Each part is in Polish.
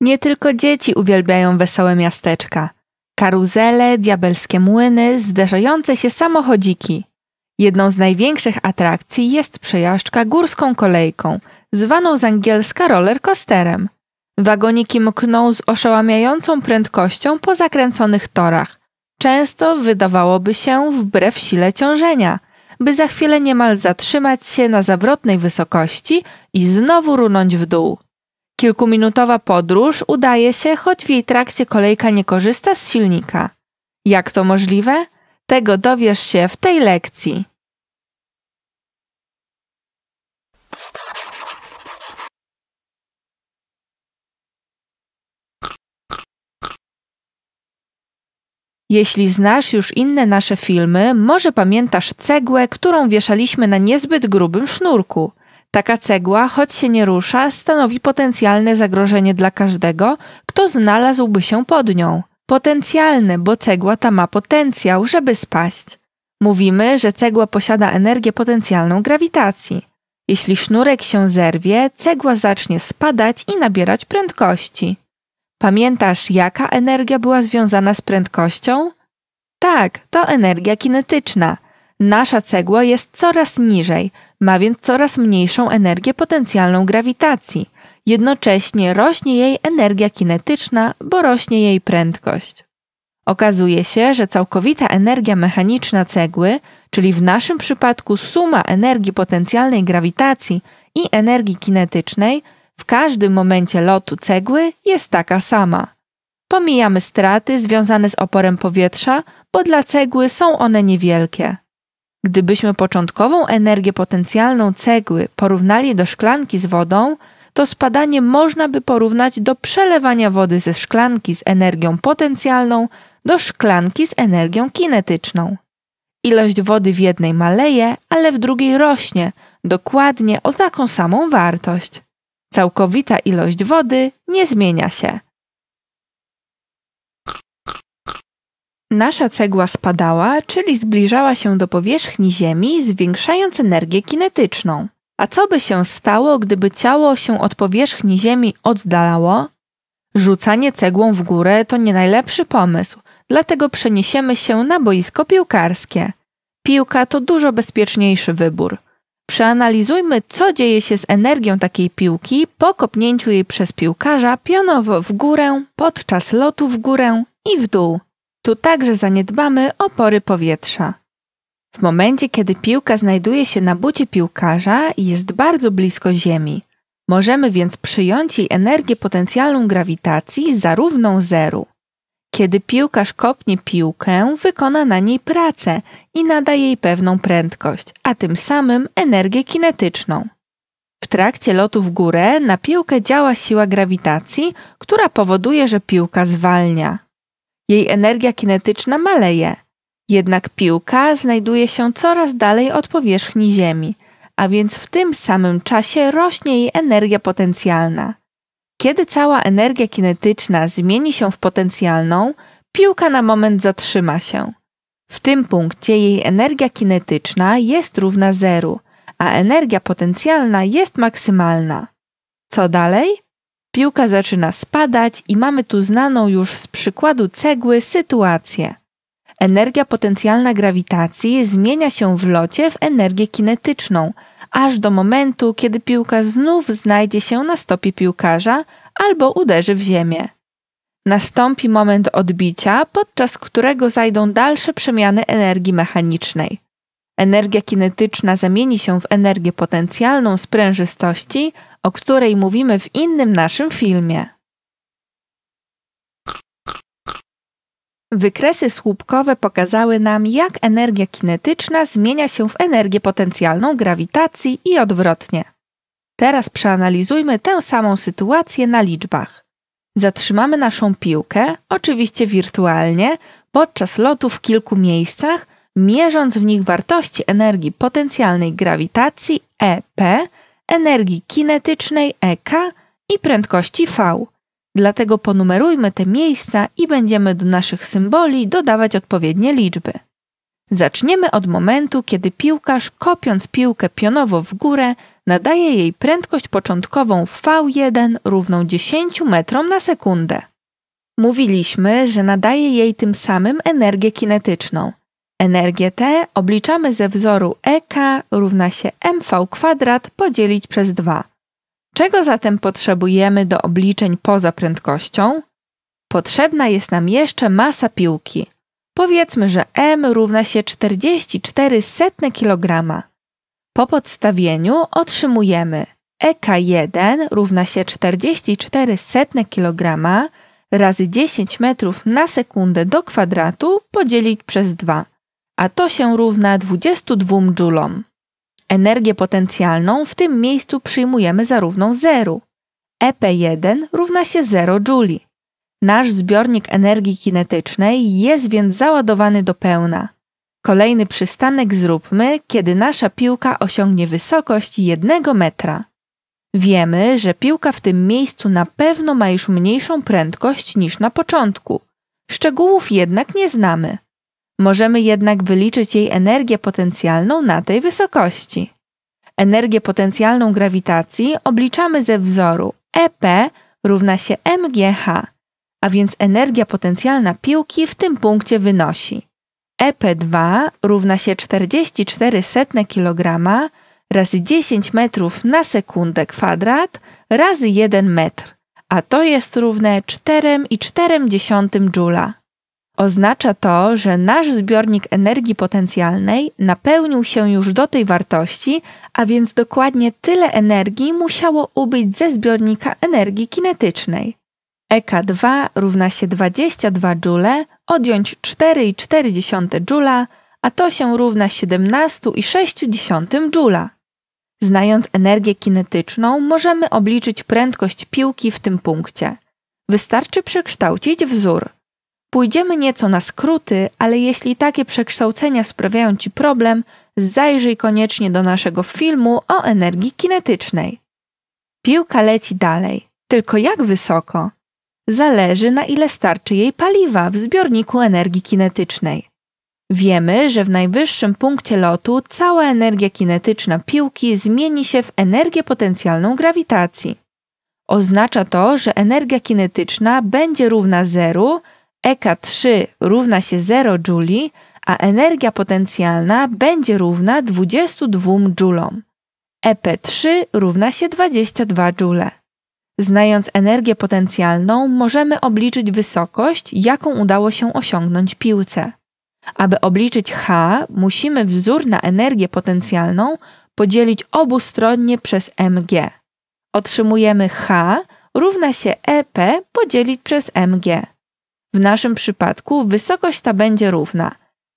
Nie tylko dzieci uwielbiają wesołe miasteczka. Karuzele, diabelskie młyny, zderzające się samochodziki. Jedną z największych atrakcji jest przejażdżka górską kolejką, zwaną z angielska rollercoasterem. Wagoniki mkną z oszałamiającą prędkością po zakręconych torach. Często wydawałoby się wbrew sile ciążenia, by za chwilę niemal zatrzymać się na zawrotnej wysokości i znowu runąć w dół. Kilkuminutowa podróż udaje się, choć w jej trakcie kolejka nie korzysta z silnika. Jak to możliwe? Tego dowiesz się w tej lekcji. Jeśli znasz już inne nasze filmy, może pamiętasz cegłę, którą wieszaliśmy na niezbyt grubym sznurku – Taka cegła, choć się nie rusza, stanowi potencjalne zagrożenie dla każdego, kto znalazłby się pod nią. Potencjalne, bo cegła ta ma potencjał, żeby spaść. Mówimy, że cegła posiada energię potencjalną grawitacji. Jeśli sznurek się zerwie, cegła zacznie spadać i nabierać prędkości. Pamiętasz, jaka energia była związana z prędkością? Tak, to energia kinetyczna – Nasza cegła jest coraz niżej, ma więc coraz mniejszą energię potencjalną grawitacji. Jednocześnie rośnie jej energia kinetyczna, bo rośnie jej prędkość. Okazuje się, że całkowita energia mechaniczna cegły, czyli w naszym przypadku suma energii potencjalnej grawitacji i energii kinetycznej, w każdym momencie lotu cegły jest taka sama. Pomijamy straty związane z oporem powietrza, bo dla cegły są one niewielkie. Gdybyśmy początkową energię potencjalną cegły porównali do szklanki z wodą, to spadanie można by porównać do przelewania wody ze szklanki z energią potencjalną do szklanki z energią kinetyczną. Ilość wody w jednej maleje, ale w drugiej rośnie, dokładnie o taką samą wartość. Całkowita ilość wody nie zmienia się. nasza cegła spadała, czyli zbliżała się do powierzchni Ziemi, zwiększając energię kinetyczną. A co by się stało, gdyby ciało się od powierzchni Ziemi oddalało? Rzucanie cegłą w górę to nie najlepszy pomysł, dlatego przeniesiemy się na boisko piłkarskie. Piłka to dużo bezpieczniejszy wybór. Przeanalizujmy, co dzieje się z energią takiej piłki po kopnięciu jej przez piłkarza pionowo w górę, podczas lotu w górę i w dół. Tu także zaniedbamy opory powietrza. W momencie, kiedy piłka znajduje się na bucie piłkarza, jest bardzo blisko Ziemi. Możemy więc przyjąć jej energię potencjalną grawitacji za równą zeru. Kiedy piłkarz kopnie piłkę, wykona na niej pracę i nada jej pewną prędkość, a tym samym energię kinetyczną. W trakcie lotu w górę na piłkę działa siła grawitacji, która powoduje, że piłka zwalnia jej energia kinetyczna maleje. Jednak piłka znajduje się coraz dalej od powierzchni Ziemi, a więc w tym samym czasie rośnie jej energia potencjalna. Kiedy cała energia kinetyczna zmieni się w potencjalną, piłka na moment zatrzyma się. W tym punkcie jej energia kinetyczna jest równa zeru, a energia potencjalna jest maksymalna. Co dalej? Piłka zaczyna spadać i mamy tu znaną już z przykładu cegły sytuację. Energia potencjalna grawitacji zmienia się w locie w energię kinetyczną, aż do momentu, kiedy piłka znów znajdzie się na stopie piłkarza albo uderzy w ziemię. Nastąpi moment odbicia, podczas którego zajdą dalsze przemiany energii mechanicznej. Energia kinetyczna zamieni się w energię potencjalną sprężystości, o której mówimy w innym naszym filmie. Wykresy słupkowe pokazały nam, jak energia kinetyczna zmienia się w energię potencjalną grawitacji i odwrotnie. Teraz przeanalizujmy tę samą sytuację na liczbach. Zatrzymamy naszą piłkę, oczywiście wirtualnie, podczas lotu w kilku miejscach, mierząc w nich wartości energii potencjalnej grawitacji EP, energii kinetycznej EK i prędkości V. Dlatego ponumerujmy te miejsca i będziemy do naszych symboli dodawać odpowiednie liczby. Zaczniemy od momentu, kiedy piłkarz kopiąc piłkę pionowo w górę nadaje jej prędkość początkową V1 równą 10 metrom na sekundę. Mówiliśmy, że nadaje jej tym samym energię kinetyczną – Energię tę obliczamy ze wzoru EK równa się mV kwadrat podzielić przez 2. Czego zatem potrzebujemy do obliczeń poza prędkością? Potrzebna jest nam jeszcze masa piłki. Powiedzmy, że m równa się 44 setne kilograma. Po podstawieniu otrzymujemy EK1 równa się 44 setne kilograma razy 10 metrów na sekundę do kwadratu podzielić przez 2 a to się równa 22 dżulom. Energię potencjalną w tym miejscu przyjmujemy za równą 0. EP1 równa się 0 Joule. Nasz zbiornik energii kinetycznej jest więc załadowany do pełna. Kolejny przystanek zróbmy, kiedy nasza piłka osiągnie wysokość 1 metra. Wiemy, że piłka w tym miejscu na pewno ma już mniejszą prędkość niż na początku. Szczegółów jednak nie znamy. Możemy jednak wyliczyć jej energię potencjalną na tej wysokości. Energię potencjalną grawitacji obliczamy ze wzoru EP równa się mgh, a więc energia potencjalna piłki w tym punkcie wynosi EP2 równa się 44 setne kg razy 10 metrów na sekundę kwadrat razy 1 metr, a to jest równe 4,4 Joula. Oznacza to, że nasz zbiornik energii potencjalnej napełnił się już do tej wartości, a więc dokładnie tyle energii musiało ubyć ze zbiornika energii kinetycznej. EK2 równa się 22 Joule, odjąć 4,4 J, a to się równa 17,6 J. Znając energię kinetyczną, możemy obliczyć prędkość piłki w tym punkcie. Wystarczy przekształcić wzór – Pójdziemy nieco na skróty, ale jeśli takie przekształcenia sprawiają Ci problem, zajrzyj koniecznie do naszego filmu o energii kinetycznej. Piłka leci dalej, tylko jak wysoko? Zależy na ile starczy jej paliwa w zbiorniku energii kinetycznej. Wiemy, że w najwyższym punkcie lotu cała energia kinetyczna piłki zmieni się w energię potencjalną grawitacji. Oznacza to, że energia kinetyczna będzie równa zeru, EK3 równa się 0 Joule, a energia potencjalna będzie równa 22 Joulom. EP3 równa się 22 Joule. Znając energię potencjalną, możemy obliczyć wysokość, jaką udało się osiągnąć piłce. Aby obliczyć H, musimy wzór na energię potencjalną podzielić obustronnie przez mg. Otrzymujemy H równa się EP podzielić przez mg. W naszym przypadku wysokość ta będzie równa.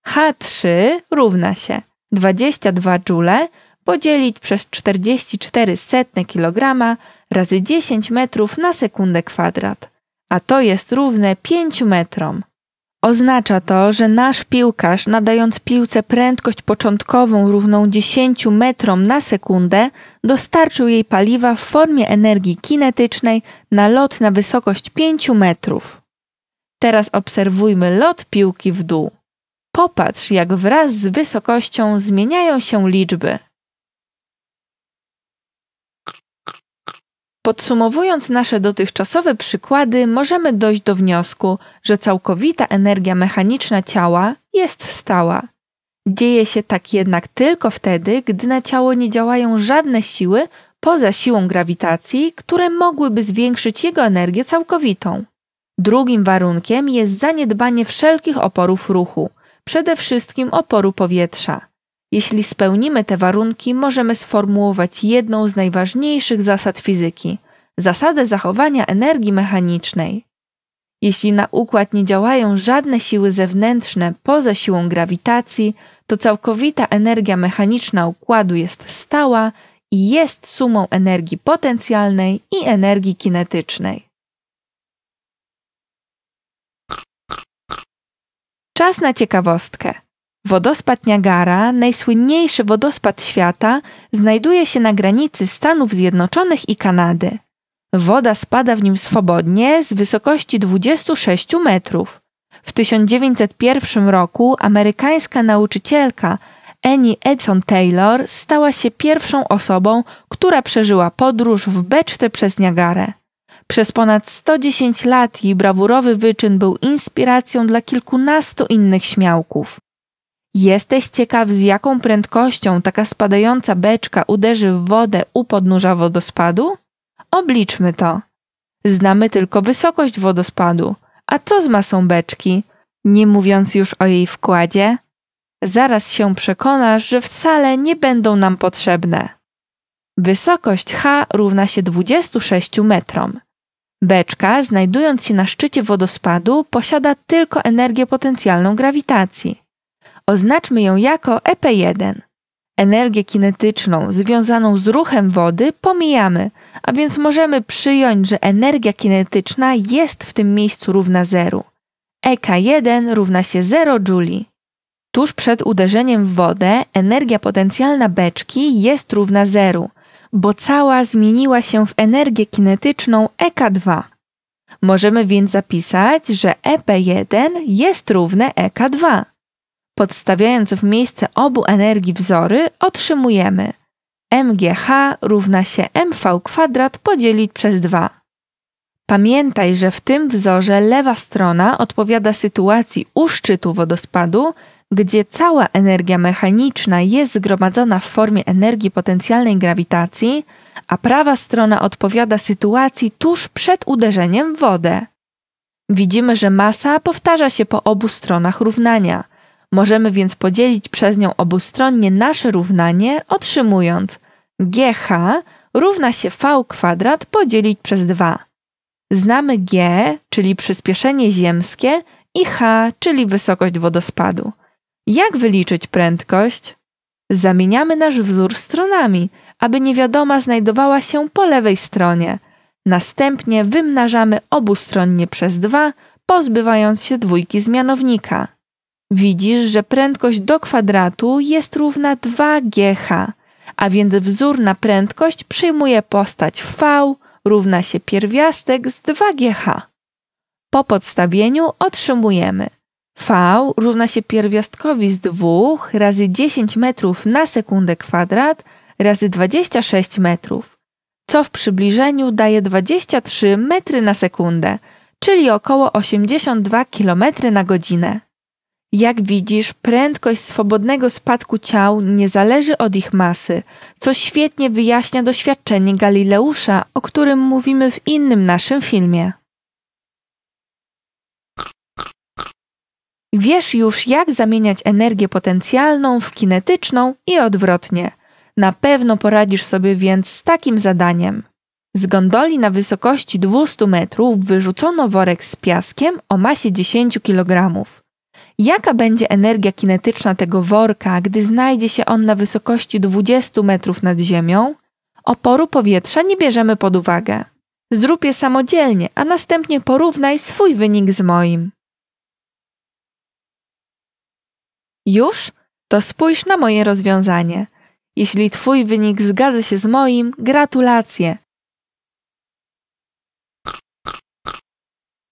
H3 równa się 22 Joule podzielić przez 44 setne kilograma razy 10 metrów na sekundę kwadrat, a to jest równe 5 metrom. Oznacza to, że nasz piłkarz, nadając piłce prędkość początkową równą 10 metrom na sekundę, dostarczył jej paliwa w formie energii kinetycznej na lot na wysokość 5 metrów. Teraz obserwujmy lot piłki w dół. Popatrz, jak wraz z wysokością zmieniają się liczby. Podsumowując nasze dotychczasowe przykłady, możemy dojść do wniosku, że całkowita energia mechaniczna ciała jest stała. Dzieje się tak jednak tylko wtedy, gdy na ciało nie działają żadne siły poza siłą grawitacji, które mogłyby zwiększyć jego energię całkowitą. Drugim warunkiem jest zaniedbanie wszelkich oporów ruchu, przede wszystkim oporu powietrza. Jeśli spełnimy te warunki, możemy sformułować jedną z najważniejszych zasad fizyki zasadę zachowania energii mechanicznej. Jeśli na układ nie działają żadne siły zewnętrzne poza siłą grawitacji, to całkowita energia mechaniczna układu jest stała i jest sumą energii potencjalnej i energii kinetycznej. Czas na ciekawostkę. Wodospad Niagara, najsłynniejszy wodospad świata, znajduje się na granicy Stanów Zjednoczonych i Kanady. Woda spada w nim swobodnie z wysokości 26 metrów. W 1901 roku amerykańska nauczycielka Annie Edson Taylor stała się pierwszą osobą, która przeżyła podróż w beczce przez Niagarę. Przez ponad 110 lat jej brawurowy wyczyn był inspiracją dla kilkunastu innych śmiałków. Jesteś ciekaw, z jaką prędkością taka spadająca beczka uderzy w wodę u podnóża wodospadu? Obliczmy to. Znamy tylko wysokość wodospadu, a co z masą beczki, nie mówiąc już o jej wkładzie? Zaraz się przekonasz, że wcale nie będą nam potrzebne. Wysokość h równa się 26 metrom. Beczka, znajdując się na szczycie wodospadu, posiada tylko energię potencjalną grawitacji. Oznaczmy ją jako EP1. Energię kinetyczną związaną z ruchem wody pomijamy, a więc możemy przyjąć, że energia kinetyczna jest w tym miejscu równa zeru. EK1 równa się 0 juli. Tuż przed uderzeniem w wodę energia potencjalna beczki jest równa zeru, bo cała zmieniła się w energię kinetyczną EK2. Możemy więc zapisać, że EP1 jest równe EK2. Podstawiając w miejsce obu energii wzory, otrzymujemy MGH równa się MV kwadrat podzielić przez 2. Pamiętaj, że w tym wzorze lewa strona odpowiada sytuacji u szczytu wodospadu, gdzie cała energia mechaniczna jest zgromadzona w formie energii potencjalnej grawitacji, a prawa strona odpowiada sytuacji tuż przed uderzeniem w wodę. Widzimy, że masa powtarza się po obu stronach równania. Możemy więc podzielić przez nią obustronnie nasze równanie, otrzymując GH równa się V kwadrat podzielić przez 2. Znamy G, czyli przyspieszenie ziemskie, i H, czyli wysokość wodospadu. Jak wyliczyć prędkość? Zamieniamy nasz wzór stronami, aby niewiadoma znajdowała się po lewej stronie. Następnie wymnażamy obustronnie przez 2, pozbywając się dwójki z mianownika. Widzisz, że prędkość do kwadratu jest równa 2gh, a więc wzór na prędkość przyjmuje postać v równa się pierwiastek z 2gh. Po podstawieniu otrzymujemy V równa się pierwiastkowi z 2 razy 10 metrów na sekundę kwadrat razy 26 metrów, co w przybliżeniu daje 23 metry na sekundę, czyli około 82 km na godzinę. Jak widzisz, prędkość swobodnego spadku ciał nie zależy od ich masy, co świetnie wyjaśnia doświadczenie Galileusza, o którym mówimy w innym naszym filmie. Wiesz już, jak zamieniać energię potencjalną w kinetyczną i odwrotnie. Na pewno poradzisz sobie więc z takim zadaniem. Z gondoli na wysokości 200 metrów wyrzucono worek z piaskiem o masie 10 kg. Jaka będzie energia kinetyczna tego worka, gdy znajdzie się on na wysokości 20 metrów nad ziemią? Oporu powietrza nie bierzemy pod uwagę. Zrób je samodzielnie, a następnie porównaj swój wynik z moim. Już? To spójrz na moje rozwiązanie. Jeśli Twój wynik zgadza się z moim, gratulacje.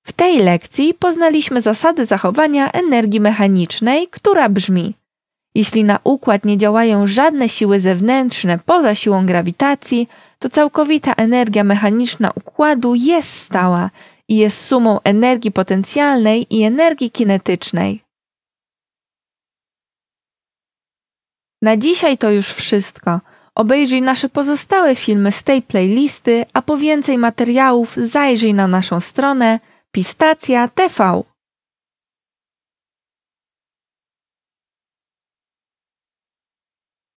W tej lekcji poznaliśmy zasady zachowania energii mechanicznej, która brzmi: Jeśli na układ nie działają żadne siły zewnętrzne poza siłą grawitacji, to całkowita energia mechaniczna układu jest stała i jest sumą energii potencjalnej i energii kinetycznej. Na dzisiaj to już wszystko. Obejrzyj nasze pozostałe filmy z tej playlisty, a po więcej materiałów zajrzyj na naszą stronę pistacja.tv.